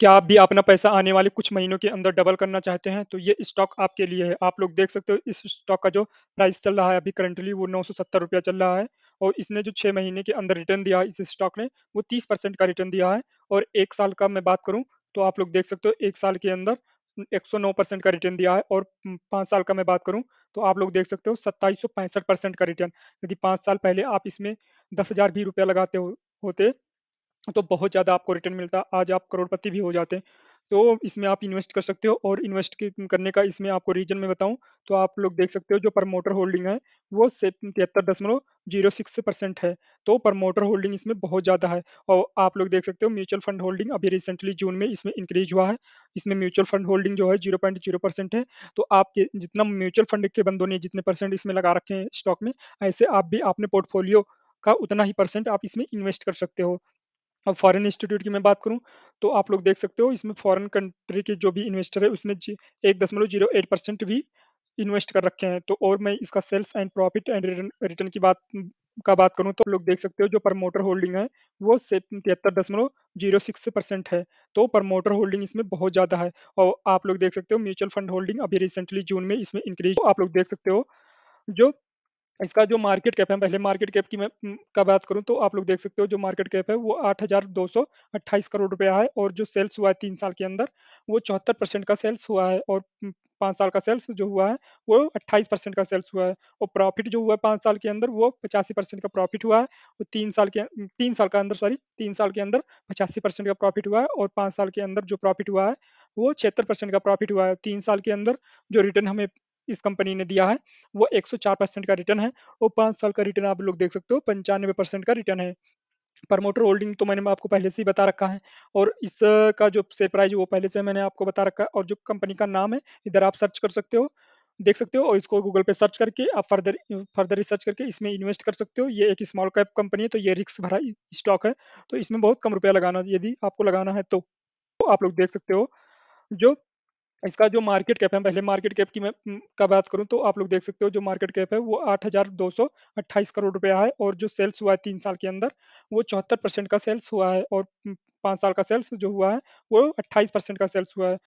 क्या आप भी अपना पैसा आने वाले कुछ महीनों के अंदर डबल करना चाहते हैं तो ये स्टॉक आपके लिए है आप लोग देख सकते हो इस स्टॉक का जो प्राइस चल रहा है अभी करंटली वो नौ रुपया चल रहा है और इसने जो छः महीने के अंदर रिटर्न दिया है इस स्टॉक ने वो तीस परसेंट का रिटर्न दिया है और एक साल का मैं बात करूँ तो आप लोग देख सकते हो एक साल के अंदर 109 परसेंट का रिटर्न दिया है और पाँच साल का मैं बात करूं तो आप लोग देख सकते हो सत्ताईस परसेंट का रिटर्न यदि पाँच साल पहले आप इसमें दस हजार भी रुपया लगाते हो, होते तो बहुत ज़्यादा आपको रिटर्न मिलता आज आप करोड़पति भी हो जाते तो इसमें आप इन्वेस्ट कर सकते हो और इन्वेस्ट करने का इसमें आपको रीजन में बताऊं तो आप लोग देख सकते हो जो प्रमोटर होल्डिंग है वो तिहत्तर दशमलव जीरो सिक्स परसेंट है तो प्रमोटर होल्डिंग इसमें बहुत ज़्यादा है और आप लोग देख सकते हो म्यूचुअल फंड होल्डिंग अभी रिसेंटली जून में इसमें इंक्रीज हुआ है इसमें म्यूचुअल फंड होल्डिंग जो है जीरो पॉइंट जीरो परसेंट है तो आप जितना म्यूचुअल फंड के बंदों ने जितने परसेंट इसमें लगा रखे हैं स्टॉक में ऐसे आप भी अपने पोर्टफोलियो का उतना ही परसेंट आप इसमें इन्वेस्ट कर सकते हो अब फॉरेन इंस्टीट्यूट की मैं बात करूं तो आप लोग देख सकते हो इसमें फॉरेन कंट्री के जो भी इन्वेस्टर है उसमें एक दशमलव जीरो एट परसेंट भी इन्वेस्ट कर रखे हैं तो और मैं इसका sales and profit and return की बात का बात करूं तो लोग देख सकते हो जो प्रमोटर होल्डिंग है वो तिहत्तर दशमलव जीरो सिक्स परसेंट है तो प्रमोटर होल्डिंग इसमें बहुत ज़्यादा है और आप लोग देख सकते हो म्यूचुअल फंड होल्डिंग अभी रिसेंटली जून में इसमें इंक्रीज आप लोग देख सकते हो जो इसका जो मार्केट कैप है पहले मार्केट कैप की मैं का बात करूं तो आप लोग देख सकते हो जो मार्केट कैप है वो आठ हजार दो सौ अट्ठाईस करोड़ रुपया है और जो सेल्स हुआ है तीन साल के अंदर वो चौहत्तर परसेंट का सेल्स हुआ है और पाँच साल का सेल्स जो हुआ है वो अट्ठाईस परसेंट का सेल्स हुआ है और प्रॉफिट जो हुआ है पाँच साल के अंदर वो पचासी परसेंट का प्रॉफिट हुआ है और तीन साल के तीन साल का अंदर सॉरी तीन साल के अंदर पचासी परसेंट का प्रॉफिट हुआ है और पाँच साल के अंदर जो प्रॉफिट हुआ है वो छिहत्तर परसेंट का प्रॉफिट हुआ है तीन साल के अंदर जो रिटर्न हमें इस कंपनी ने दिया है वो 104 परसेंट का रिटर्न है और पाँच साल का रिटर्न आप लोग देख सकते हो पंचानवे परसेंट का रिटर्न है प्रमोटर होल्डिंग तो मैंने आपको पहले से ही बता रखा है और इसका जो शेयर प्राइस वो पहले से मैंने आपको बता रखा है और जो कंपनी का नाम है इधर आप सर्च कर सकते हो देख सकते हो और इसको गूगल पे सर्च करके आप फर्दर फर्दर रिसर्च करके इसमें इन्वेस्ट कर सकते हो ये एक स्मॉल कैप कंपनी है तो ये रिक्स भरा स्टॉक है तो इसमें बहुत कम रुपया लगाना यदि आपको लगाना है तो, तो आप लोग देख सकते हो जो इसका जो मार्केट कैप है पहले मार्केट कैप की मैं का बात करूं तो आप लोग देख सकते हो जो मार्केट कैप है वो आठ हज़ार दो सौ अट्ठाईस करोड़ रुपया है और जो सेल्स हुआ है तीन साल के अंदर वो चौहत्तर परसेंट का सेल्स हुआ है और पाँच साल का सेल्स जो हुआ है वो अट्ठाईस परसेंट का सेल्स हुआ है